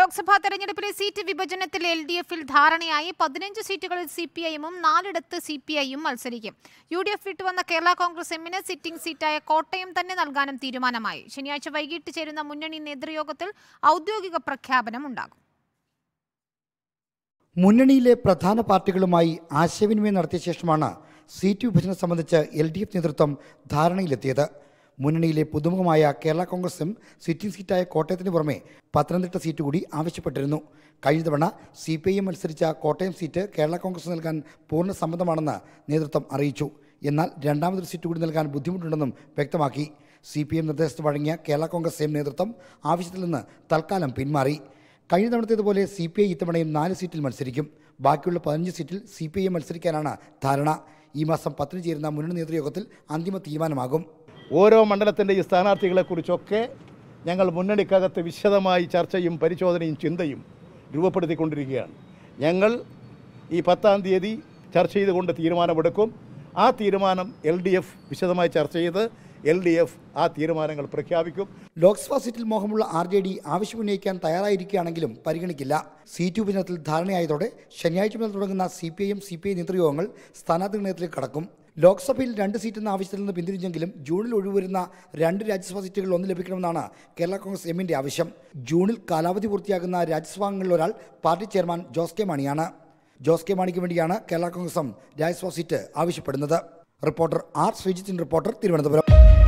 ലോക്സഭാ തെരഞ്ഞെടുപ്പിലെ seat വിഭജനത്തിൽ L D എഫിൽ ധാരണയായി പതിനഞ്ച് സീറ്റുകളിൽ സി പി ഐഎമ്മും നാലിടത്ത് സി പി ഐയും മത്സരിക്കും യു ഡി എഫ് വിട്ടുവന്ന കേരള കോൺഗ്രസ് എമ്മിന് സിറ്റിംഗ് സീറ്റായ കോട്ടയം തന്നെ നൽകാനും തീരുമാനമായി ശനിയാഴ്ച വൈകിട്ട് ചേരുന്ന മുന്നണി നേതൃയോഗത്തിൽ ഔദ്യോഗിക പ്രഖ്യാപനം ഉണ്ടാകും മുന്നണിയിലെ പ്രധാന പാർട്ടികളുമായി ആശയവിനിമയം നടത്തിയ ശേഷമാണ് സീറ്റ് വിഭജനം സംബന്ധിച്ച് എൽ ഡി എഫ് നേതൃത്വം ധാരണയിലെത്തിയത് മുന്നണിയിലെ പുതുമുഖമായ കേരള കോൺഗ്രസും സിറ്റിംഗ് സീറ്റായ കോട്ടയത്തിന് പുറമെ പത്തനംതിട്ട സീറ്റ് കൂടി ആവശ്യപ്പെട്ടിരുന്നു കഴിഞ്ഞ തവണ സി പി ഐ എം മത്സരിച്ച കോട്ടയം സീറ്റ് കേരള കോൺഗ്രസ് നൽകാൻ പൂർണ്ണ സമ്മതമാണെന്ന് നേതൃത്വം അറിയിച്ചു എന്നാൽ രണ്ടാമതൊരു സീറ്റ് കൂടി നൽകാൻ ബുദ്ധിമുട്ടുണ്ടെന്നും വ്യക്തമാക്കി സി പി എം നിർദ്ദേശത്ത് വഴങ്ങിയ കേരള കോൺഗ്രസ് എം നേതൃത്വം ആവശ്യത്തിൽ നിന്ന് തൽക്കാലം പിന്മാറി കഴിഞ്ഞ തവണത്തേതുപോലെ സി പി ഐ ഇത്തവണയും നാല് സീറ്റിൽ മത്സരിക്കും ബാക്കിയുള്ള പതിനഞ്ച് സീറ്റിൽ സി പി ഐ മത്സരിക്കാനാണ് ധാരണ ഈ മാസം പത്തിന് ചേരുന്ന മുന്നണി നേതൃയോഗത്തിൽ അന്തിമ തീരുമാനമാകും ഓരോ മണ്ഡലത്തിൻ്റെയും സ്ഥാനാർത്ഥികളെക്കുറിച്ചൊക്കെ ഞങ്ങൾ മുന്നണിക്കകത്ത് വിശദമായി ചർച്ചയും പരിശോധനയും ചിന്തയും രൂപപ്പെടുത്തിക്കൊണ്ടിരിക്കുകയാണ് ഞങ്ങൾ ഈ പത്താം തീയതി ചർച്ച ചെയ്തുകൊണ്ട് തീരുമാനമെടുക്കും ആ തീരുമാനം എൽ ഡി എഫ് വിശദമായി ചർച്ച ചെയ്ത് എൽ ഡി എഫ് ആ തീരുമാനങ്ങൾ പ്രഖ്യാപിക്കും ലോക്സഭാ സീറ്റിൽ മോഹമുള്ള ആർ ജെ ഡി ആവശ്യമുന്നയിക്കാൻ തയ്യാറായിരിക്കുകയാണെങ്കിലും പരിഗണിക്കില്ല സീറ്റ് വിഭജനത്തിൽ ധാരണയായതോടെ ശനിയാഴ്ച മുതൽ തുടങ്ങുന്ന C P I M C P I നേതൃയോഗങ്ങൾ സ്ഥാനാർത്ഥി നിർണയത്തിൽ കടക്കും ലോക്സഭയിൽ രണ്ട് എന്ന ആവശ്യത്തിൽ നിന്ന് പിന്തിരിഞ്ഞെങ്കിലും ജൂണിൽ ഒഴിവരുന്ന രണ്ട് രാജ്യസഭാ സീറ്റുകൾ ഒന്ന് ലഭിക്കണമെന്നാണ് കേരള കോൺഗ്രസ് എമ്മിൻ്റെ ആവശ്യം ജൂണിൽ കാലാവധി പൂർത്തിയാകുന്ന രാജ്യസഭാംഗങ്ങളിൽ ഒരാൾ പാർട്ടി ചെയർമാൻ ജോസ് കെ മാണിയാണ് ജോസ് കെ മാണിക്ക് വേണ്ടിയാണ് കേരള കോൺഗ്രസും രാജ്യസഭാ സീറ്റ് ആവശ്യപ്പെടുന്നത് റിപ്പോർട്ടർ ആർ ശ്രീജിത്തിൻ റിപ്പോർട്ടർ തിരുവനന്തപുരം